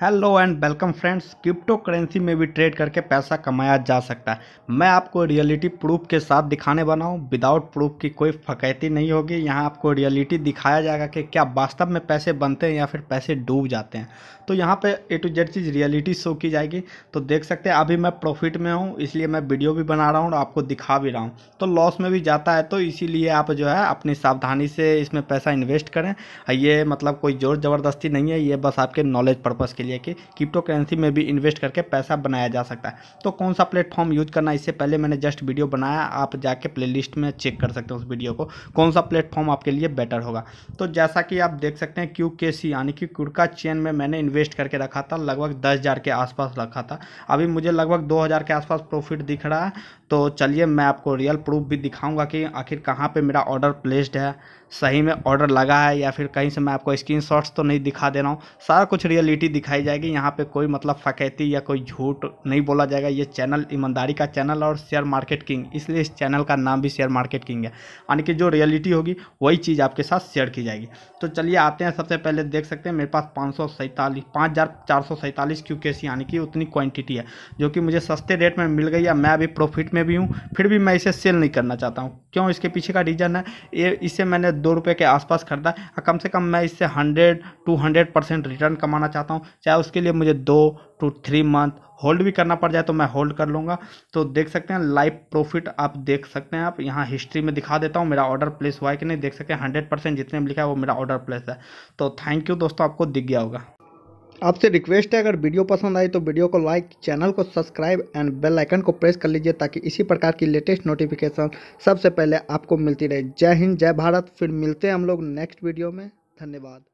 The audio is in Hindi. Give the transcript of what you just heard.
hello and welcome friends crypto currency में भी ट्रेड करके पैसा कमाया जा सकता है मैं आपको रियलिटी प्रूफ के साथ दिखाने वाला हूँ विदाउट प्रूफ की कोई फकैती नहीं होगी यहाँ आपको रियलिटी दिखाया जाएगा कि क्या वास्तव में पैसे बनते हैं या फिर पैसे डूब जाते हैं तो यहाँ पे ए टू जेड चीज़ रियलिटी शो की जाएगी तो देख सकते हैं अभी मैं प्रॉफिट में हूँ इसलिए मैं वीडियो भी बना रहा हूँ और आपको दिखा भी रहा हूँ तो लॉस में भी जाता है तो इसीलिए आप जो है अपनी सावधानी से इसमें पैसा इन्वेस्ट करें ये मतलब कोई जोर ज़बरदस्ती नहीं है ये बस आपके नॉलेज पर्पज़ के कि क्रिप्टो करेंसी में भी इन्वेस्ट करके पैसा बनाया जा सकता है तो कौन सा प्लेटफॉर्म यूज करना इससे पहले मैंने जस्ट वीडियो बनाया आप जाके प्लेलिस्ट में चेक कर सकते हैं उस वीडियो को कौन सा प्लेटफॉर्म आपके लिए बेटर होगा तो जैसा कि आप देख सकते हैं क्यू यानी कि कुर्का चेन में मैंने इन्वेस्ट करके रखा था लगभग दस हज़ार के आसपास रखा था अभी मुझे लगभग दो हज़ार के आसपास प्रॉफिट दिख रहा है तो चलिए मैं आपको रियल प्रूफ भी दिखाऊंगा कि आखिर कहाँ पे मेरा ऑर्डर प्लेस्ड है सही में ऑर्डर लगा है या फिर कहीं से मैं आपको स्क्रीन तो नहीं दिखा दे रहा हूँ सारा कुछ रियलिटी दिखाई दिखाई जाएगी यहाँ पे कोई मतलब फकैती या कोई झूठ नहीं बोला जाएगा ये चैनल ईमानदारी का चैनल और शेयर मार्केट किंग इसलिए इस चैनल का नाम भी शेयर मार्केट किंग है यानी कि जो रियलिटी होगी वही चीज़ आपके साथ शेयर की जाएगी तो चलिए आते हैं सबसे पहले देख सकते हैं मेरे पास पाँच सौ सैंतालीस हज़ार चार सौ सैंतालीस यानी कि उतनी क्वांटिटी है जो कि मुझे सस्ते रेट में मिल गई है मैं अभी प्रॉफिट में भी हूँ फिर भी मैं इसे सेल नहीं करना चाहता हूँ क्यों इसके पीछे का रीज़न है ये इसे मैंने दो रुपये के आसपास खरीदा है कम से कम मैं इससे hundred to hundred percent return कमाना चाहता हूँ चाहे उसके लिए मुझे दो टू थ्री मंथ होल्ड भी करना पड़ जाए तो मैं होल्ड कर लूँगा तो देख सकते हैं लाइव प्रॉफिट आप देख सकते हैं आप यहाँ हिस्ट्री में दिखा देता हूँ मेरा ऑर्डर प्लेस हुआ है कि नहीं देख सकते हैं हंड्रेड परसेंट जितने में लिखा है वो मेरा ऑर्डर प्लेस है तो थैंक यू दोस्तों आपको दिख गया होगा आपसे रिक्वेस्ट है अगर वीडियो पसंद आई तो वीडियो को लाइक चैनल को सब्सक्राइब एंड बेल आइकन को प्रेस कर लीजिए ताकि इसी प्रकार की लेटेस्ट नोटिफिकेशन सबसे पहले आपको मिलती रहे जय हिंद जय भारत फिर मिलते हैं हम लोग नेक्स्ट वीडियो में धन्यवाद